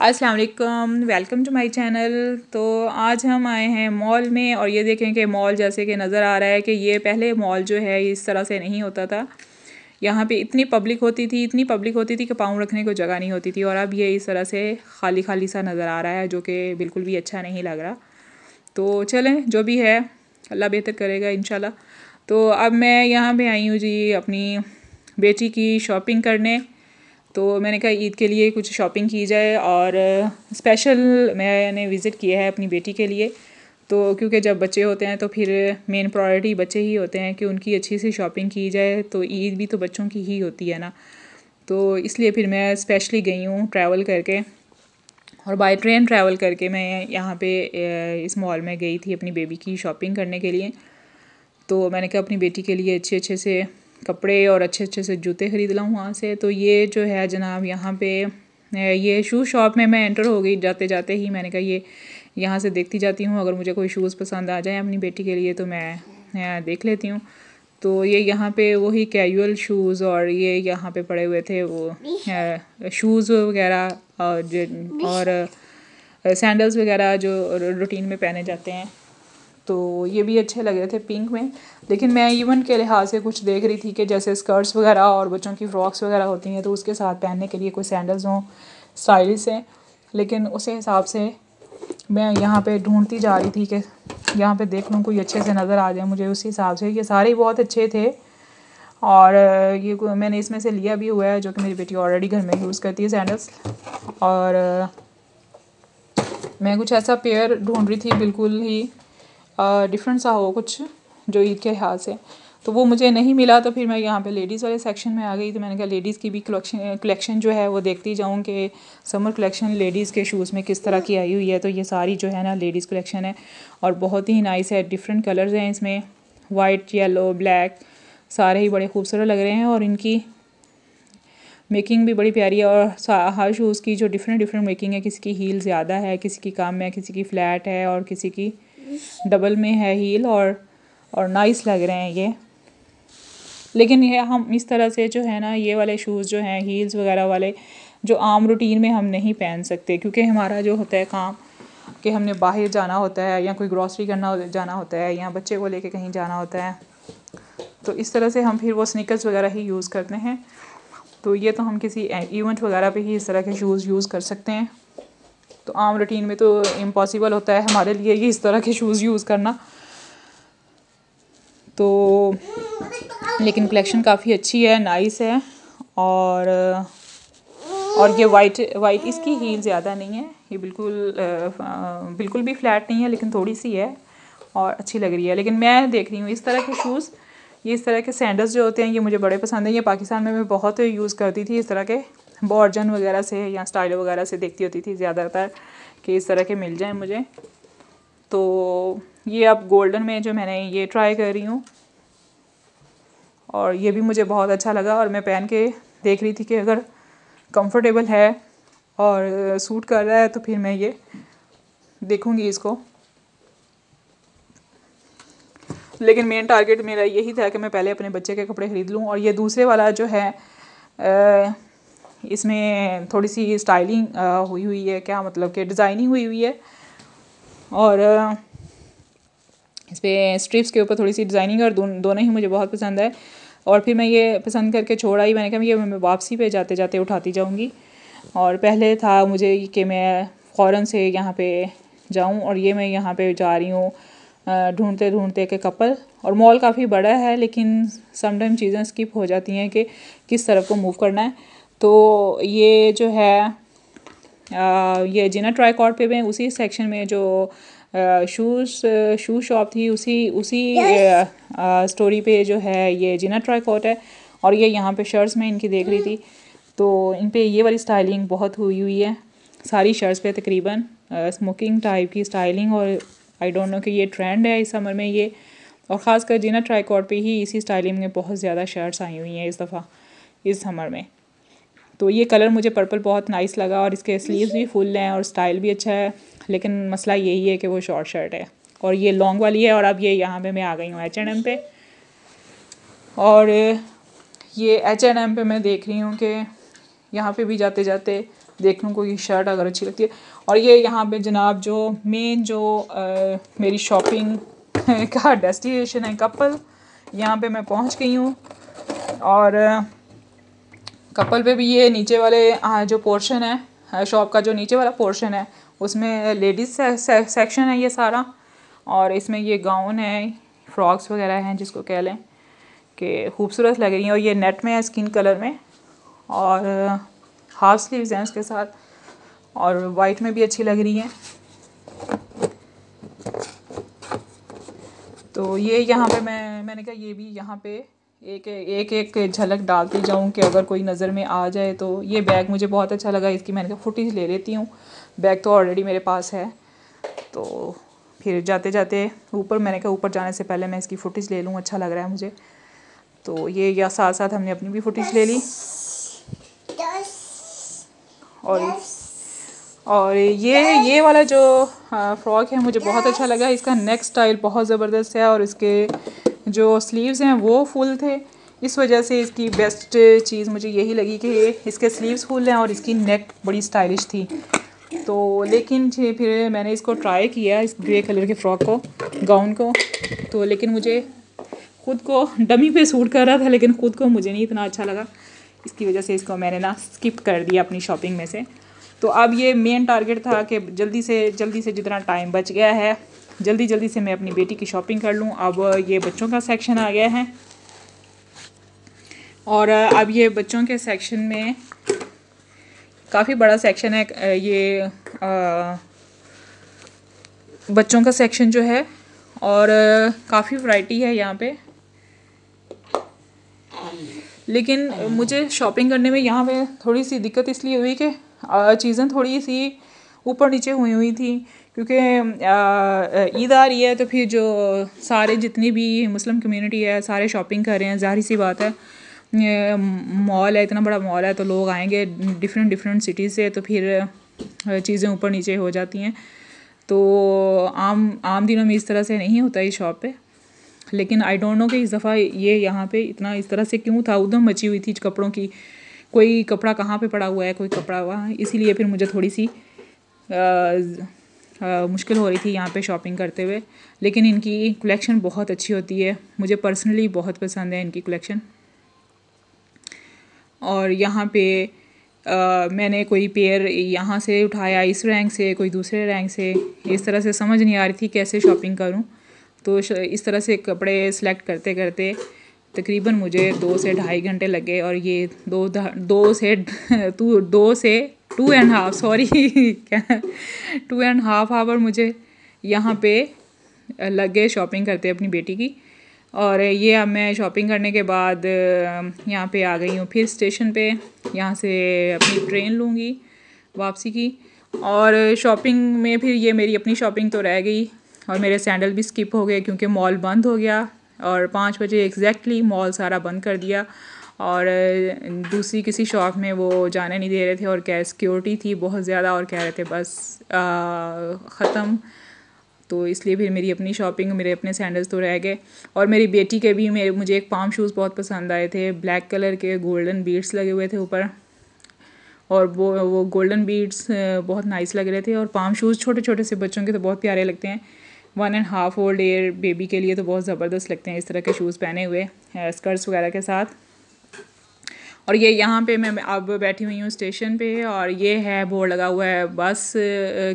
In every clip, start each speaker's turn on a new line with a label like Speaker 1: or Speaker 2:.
Speaker 1: अस्सलाम वालेकुम welcome to my channel तो आज हम आए हैं मॉल में और ये देखें कि मॉल जैसे कि नज़र आ रहा है कि ये पहले मॉल जो है इस तरह से नहीं होता था यहाँ पे इतनी पब्लिक होती थी इतनी पब्लिक होती थी कि पाँव रखने को जगह नहीं होती थी और अब ये इस तरह से खाली खाली सा नज़र आ रहा है जो कि बिल्कुल भी अच्छा नहीं लग रहा तो चलें जो भी है अल्लाह बेहतर करेगा इन तो अब मैं यहाँ पर आई हूँ जी अपनी बेटी की शॉपिंग करने तो मैंने कहा ईद के लिए कुछ शॉपिंग की जाए और स्पेशल मैंने विज़िट किया है अपनी बेटी के लिए तो क्योंकि जब बच्चे होते हैं तो फिर मेन प्रायोरिटी बच्चे ही होते हैं कि उनकी अच्छी सी शॉपिंग की जाए तो ईद भी तो बच्चों की ही होती है ना तो इसलिए फिर मैं स्पेशली गई हूँ ट्रैवल करके और बाय ट्रेन ट्रैवल करके मैं यहाँ पे इस मॉल में गई थी अपनी बेबी की शॉपिंग करने के लिए तो मैंने कहा अपनी बेटी के लिए अच्छे अच्छे से कपड़े और अच्छे अच्छे से जूते ख़रीद लाऊँ वहाँ से तो ये जो है जनाब यहाँ पे ये शूज़ शॉप में मैं एंटर हो गई जाते जाते ही मैंने कहा ये यहाँ से देखती जाती हूँ अगर मुझे कोई शूज़ पसंद आ जाए अपनी बेटी के लिए तो मैं देख लेती हूँ तो ये यहाँ पे वही कैजुअल शूज़ और ये यहाँ पे पड़े हुए थे वो शूज़ वगैरह और सैंडल्स वगैरह जो रूटीन में पहने जाते हैं तो ये भी अच्छे लग रहे थे पिंक में लेकिन मैं इवन के लिहाज से कुछ देख रही थी कि जैसे स्कर्ट्स वगैरह और बच्चों की फ़्रॉक्स वगैरह होती हैं तो उसके साथ पहनने के लिए कोई सैंडल्स हों स्टाइलिश हैं लेकिन उस हिसाब से मैं यहाँ पे ढूंढती जा रही थी कि यहाँ पे देख लूँ कोई अच्छे से नज़र आ जाए मुझे उसी हिसाब से ये सारे बहुत अच्छे थे और ये मैंने इसमें से लिया भी हुआ है जो कि मेरी बेटी ऑलरेडी घर में यूज़ करती है सैंडल्स और मैं कुछ ऐसा पेयर ढूंढ रही थी बिल्कुल ही डिफरेंट सा हो कुछ जो ईद के लिहाज से तो वो मुझे नहीं मिला तो फिर मैं यहाँ पे लेडीज़ वाले सेक्शन में आ गई तो मैंने कहा लेडीज़ की भी कलेक्शन कलेक्शन जो है वो देखती जाऊँ कि समर कलेक्शन लेडीज़ के शूज़ में किस तरह की आई हुई है तो ये सारी जो है ना लेडीज़ कलेक्शन है और बहुत ही नाइस है डिफरेंट कलर्स हैं इसमें वाइट येलो ब्लैक सारे ही बड़े खूबसूरत लग रहे हैं और इनकी मेकिंग भी बड़ी प्यारी है और हर शूज़ की जो डिफरेंट डिफरेंट मेकिंग है किसी की हील ज़्यादा है किसी की कम है किसी की फ़्लैट है और किसी की डबल में है हील और और नाइस लग रहे हैं ये लेकिन ये हम इस तरह से जो है ना ये वाले शूज़ जो हैं हील्स वगैरह वाले जो आम रूटीन में हम नहीं पहन सकते क्योंकि हमारा जो होता है काम कि हमने बाहर जाना होता है या कोई ग्रॉसरी करना जाना होता है या बच्चे को लेके कहीं जाना होता है तो इस तरह से हम फिर वो स्निकर्स वगैरह ही यूज़ करते हैं तो ये तो हम किसी इवेंट वगैरह पे ही इस तरह के शूज़ यूज़ कर सकते हैं तो आम रूटीन में तो इम्पॉसिबल होता है हमारे लिए ये इस तरह के शूज़ यूज़ करना तो लेकिन कलेक्शन काफ़ी अच्छी है नाइस है और और ये वाइट वाइट इसकी हील ज़्यादा नहीं है ये बिल्कुल बिल्कुल भी फ्लैट नहीं है लेकिन थोड़ी सी है और अच्छी लग रही है लेकिन मैं देख रही हूँ इस तरह के शूज़ ये इस तरह के सैंडल्स जो होते हैं ये मुझे बड़े पसंद हैं ये पाकिस्तान में मैं बहुत यूज़ करती थी इस तरह के बॉर्जन वगैरह से या स्टाइल वगैरह से देखती होती थी ज़्यादातर कि इस तरह के मिल जाएँ मुझे तो ये अब गोल्डन में जो मैंने ये ट्राई कर रही हूँ और ये भी मुझे बहुत अच्छा लगा और मैं पहन के देख रही थी कि अगर कंफर्टेबल है और सूट कर रहा है तो फिर मैं ये देखूँगी इसको लेकिन मेन टारगेट मेरा यही था कि मैं पहले अपने बच्चे के कपड़े ख़रीद लूँ और ये दूसरे वाला जो है आ, इसमें थोड़ी सी स्टाइलिंग हुई हुई है क्या मतलब कि डिज़ाइनिंग हुई हुई है और इस पर स्ट्रिप्स के ऊपर थोड़ी सी डिज़ाइनिंग और दोनों दोनों ही मुझे बहुत पसंद है और फिर मैं ये पसंद करके छोड़ा ही मैंने कहा ये मैं वापसी पे जाते जाते उठाती जाऊँगी और पहले था मुझे कि मैं फ़ौर से यहाँ पे जाऊँ और ये मैं यहाँ पे जा रही हूँ ढूंढते ढूंढते के कपल और मॉल काफ़ी बड़ा है लेकिन समटाइम चीज़ें स्किप हो जाती हैं कि किस तरफ को मूव करना है तो ये जो है आ, ये जिना ट्राईकॉट पे में उसी सेक्शन में जो शूज़ शू शॉप थी उसी उसी yes. स्टोरी पे जो है ये जिना ट्राईकॉट है और ये यहाँ पे शर्ट्स में इनकी देख रही थी hmm. तो इन पे ये वाली स्टाइलिंग बहुत हुई हुई है सारी शर्ट्स पे तकरीबन स्मोकिंग टाइप की स्टाइलिंग और आई डोंट नो कि ये ट्रेंड है इस समर में ये और ख़ास कर जिना ट्राईकॉट पर ही इसी स्टाइलिंग में बहुत ज़्यादा शर्ट्स आई हुई हैं इस दफ़ा इस समर में तो ये कलर मुझे पर्पल बहुत नाइस लगा और इसके स्लीव्स भी फुल हैं और स्टाइल भी अच्छा है लेकिन मसला यही है कि वो शॉर्ट शर्ट है और ये लॉन्ग वाली है और अब ये यहाँ पे मैं आ गई हूँ एच एंड एम पे और ये एच एंड एम पे मैं देख रही हूँ कि यहाँ पे भी जाते जाते देख लूँ कोई शर्ट अगर अच्छी लगती है और ये यहाँ पे जनाब जो मेन जो आ, मेरी शॉपिंग का डेस्टिनेशन है कपल यहाँ पे मैं पहुँच गई हूँ और कपल पे भी ये नीचे वाले जो पोर्शन है शॉप का जो नीचे वाला पोर्शन है उसमें लेडीज़ से, से, सेक्शन है ये सारा और इसमें ये गाउन है फ्रॉक्स वगैरह हैं जिसको कह लें कि खूबसूरत लग रही हैं और ये नेट में है स्किन कलर में और हाफ स्लीव्स हैं उसके साथ और वाइट में भी अच्छी लग रही हैं तो ये यहाँ पे मैं मैंने कहा ये भी यहाँ पे एक एक एक झलक डालती जाऊँ कि अगर कोई नज़र में आ जाए तो ये बैग मुझे बहुत अच्छा लगा इसकी मैंने कहा तो फुटेज ले लेती हूँ बैग तो ऑलरेडी मेरे पास है तो फिर जाते जाते ऊपर मैंने कहा ऊपर जाने से पहले मैं इसकी फ़ुटेज ले लूँ अच्छा लग रहा है मुझे तो ये या साथ साथ हमने अपनी भी फ़ुटेज ले ली और और ये ये वाला जो फ़्रॉक हाँ, है मुझे बहुत अच्छा लगा इसका नेक स्टाइल बहुत ज़बरदस्त है और इसके जो स्लीव्स हैं वो फुल थे इस वजह से इसकी बेस्ट चीज़ मुझे यही लगी कि इसके स्लीव्स फुल हैं और इसकी नेक बड़ी स्टाइलिश थी तो लेकिन फिर मैंने इसको ट्राई किया इस ग्रे कलर के फ्रॉक को गाउन को तो लेकिन मुझे ख़ुद को डमी पे सूट कर रहा था लेकिन ख़ुद को मुझे नहीं इतना अच्छा लगा इसकी वजह से इसको मैंने ना स्किप कर दिया अपनी शॉपिंग में से तो अब ये मेन टारगेट था कि जल्दी से जल्दी से जितना टाइम बच गया है जल्दी जल्दी से मैं अपनी बेटी की शॉपिंग कर लूँ अब ये बच्चों का सेक्शन आ गया है और अब ये बच्चों के सेक्शन में काफ़ी बड़ा सेक्शन है ये आ, बच्चों का सेक्शन जो है और काफ़ी वैरायटी है यहाँ पे लेकिन मुझे शॉपिंग करने में यहाँ पे थोड़ी सी दिक्कत इसलिए हुई कि चीज़ें थोड़ी सी ऊपर नीचे हुई हुई थी क्योंकि ईद आ रही है तो फिर जो सारे जितनी भी मुस्लिम कम्युनिटी है सारे शॉपिंग कर रहे हैं ज़ाहिर सी बात है मॉल है इतना बड़ा मॉल है तो लोग आएंगे डिफरेंट डिफरेंट सिटीज़ से तो फिर चीज़ें ऊपर नीचे हो जाती हैं तो आम आम दिनों में इस तरह से नहीं होता इस शॉप पे लेकिन आई डोंट नो कि इस दफ़ा ये यहाँ पे इतना इस तरह से क्यों था उधम मची हुई थी कपड़ों की कोई कपड़ा कहाँ पे पड़ा हुआ है कोई कपड़ा वहाँ इसीलिए फिर मुझे थोड़ी सी आ, मुश्किल हो रही थी यहाँ पे शॉपिंग करते हुए लेकिन इनकी कलेक्शन बहुत अच्छी होती है मुझे पर्सनली बहुत पसंद है इनकी कलेक्शन और यहाँ पे आ, मैंने कोई पेयर यहाँ से उठाया इस रैंक से कोई दूसरे रैंक से इस तरह से समझ नहीं आ रही थी कैसे शॉपिंग करूँ तो इस तरह से कपड़े सेलेक्ट करते करते तकरीबन मुझे दो से ढाई घंटे लगे और ये दो दो से तू दो से two and half sorry two and half hour मुझे यहाँ पे लग गए शॉपिंग करते अपनी बेटी की और ये अब मैं शॉपिंग करने के बाद यहाँ पे आ गई हूँ फिर स्टेशन पे यहाँ से अपनी ट्रेन लूँगी वापसी की और शॉपिंग में फिर ये मेरी अपनी शॉपिंग तो रह गई और मेरे सैंडल भी स्किप हो गए क्योंकि मॉल बंद हो गया और पाँच बजे एग्जैक्टली मॉल सारा बंद कर दिया और दूसरी किसी शॉप में वो जाने नहीं दे रहे थे और क्या सिक्योरिटी थी बहुत ज़्यादा और कह रहे थे बस ख़त्म तो इसलिए फिर मेरी अपनी शॉपिंग मेरे अपने सैंडल्स तो रह गए और मेरी बेटी के भी मेरे मुझे एक पाम शूज़ बहुत पसंद आए थे ब्लैक कलर के गोल्डन बीड्स लगे हुए थे ऊपर और वो वो गोल्डन बीड्स बहुत नाइस लग रहे थे और पाम शूज़ छोटे छोटे से बच्चों के तो बहुत प्यारे लगते हैं one and half old year baby के लिए तो बहुत ज़बरदस्त लगते हैं इस तरह के शूज़ पहने हुए स्कर्ट्स वगैरह के साथ और ये यहाँ पे मैं अब बैठी हुई हूँ स्टेशन पे और ये है बोर्ड लगा हुआ है बस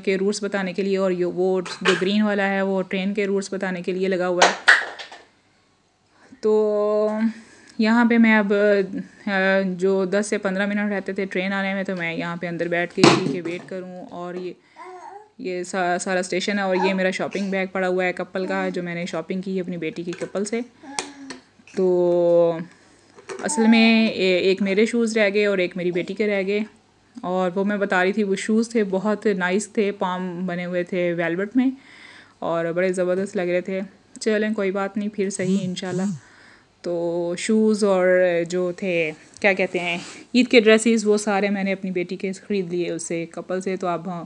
Speaker 1: के रूट्स बताने के लिए और ये वो जो ग्रीन वाला है वो ट्रेन के रूट्स बताने के लिए लगा हुआ है तो यहाँ पे मैं अब जो दस से पंद्रह मिनट रहते थे ट्रेन आने में तो मैं यहाँ पे अंदर बैठ के ठीक है वेट करूँ और ये ये सा, सारा स्टेशन है और ये मेरा शॉपिंग बैग पड़ा हुआ है कपल का जो मैंने शॉपिंग की है अपनी बेटी की कपल से तो असल में एक मेरे शूज़ रह गए और एक मेरी बेटी के रह गए और वो मैं बता रही थी वो शूज़ थे बहुत नाइस थे पाम बने हुए थे वेलवेट में और बड़े ज़बरदस्त लग रहे थे चलें कोई बात नहीं फिर सही इन तो शूज़ और जो थे क्या कहते हैं ईद के ड्रेसेस वो सारे मैंने अपनी बेटी के ख़रीद लिए उससे कपल से तो अब हाँ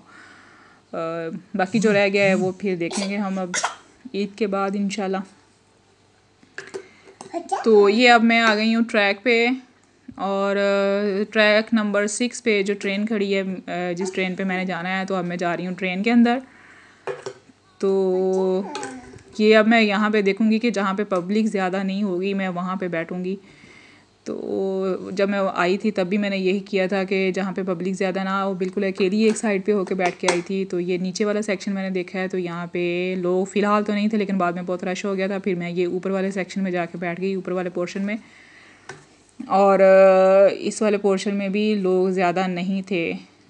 Speaker 1: बाकी जो रह गया है वो फिर देखेंगे हम अब ईद के बाद इनशाला तो ये अब मैं आ गई हूँ ट्रैक पे और ट्रैक नंबर सिक्स पे जो ट्रेन खड़ी है जिस ट्रेन पे मैंने जाना है तो अब मैं जा रही हूँ ट्रेन के अंदर तो ये अब मैं यहाँ पे देखूँगी कि जहाँ पे पब्लिक ज़्यादा नहीं होगी मैं वहाँ पे बैठूँगी तो जब मैं आई थी तब भी मैंने यही किया था कि जहाँ पे पब्लिक ज़्यादा ना हो बिल्कुल अकेली एक साइड पे होके बैठ के आई थी तो ये नीचे वाला सेक्शन मैंने देखा है तो यहाँ पे लोग फ़िलहाल तो नहीं थे लेकिन बाद में बहुत रश हो गया था फिर मैं ये ऊपर वाले सेक्शन में जाके बैठ गई ऊपर वाले पोर्शन में और इस वाले पोर्शन में भी लोग ज़्यादा नहीं थे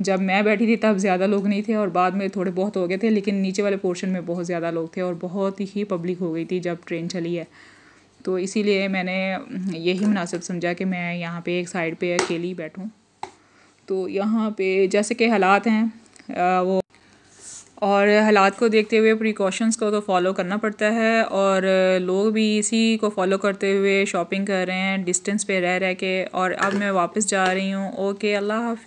Speaker 1: जब मैं बैठी थी तब ज़्यादा लोग नहीं थे और बाद में थोड़े बहुत हो गए थे लेकिन नीचे वाले पोर्शन में बहुत ज़्यादा लोग थे और बहुत ही पब्लिक हो गई थी जब ट्रेन चली है तो इसीलिए मैंने हम्म, यही मुनासिब समझा कि मैं यहाँ पे एक साइड पे अकेली बैठूँ तो यहाँ पे जैसे कि हालात हैं वो और हालात को देखते हुए प्रिकॉशंस को तो फॉलो करना पड़ता है और लोग भी इसी को फॉलो करते हुए शॉपिंग कर रहे हैं डिस्टेंस पे रह रह के और अब मैं वापस जा रही हूँ ओके अल्लाह हाफि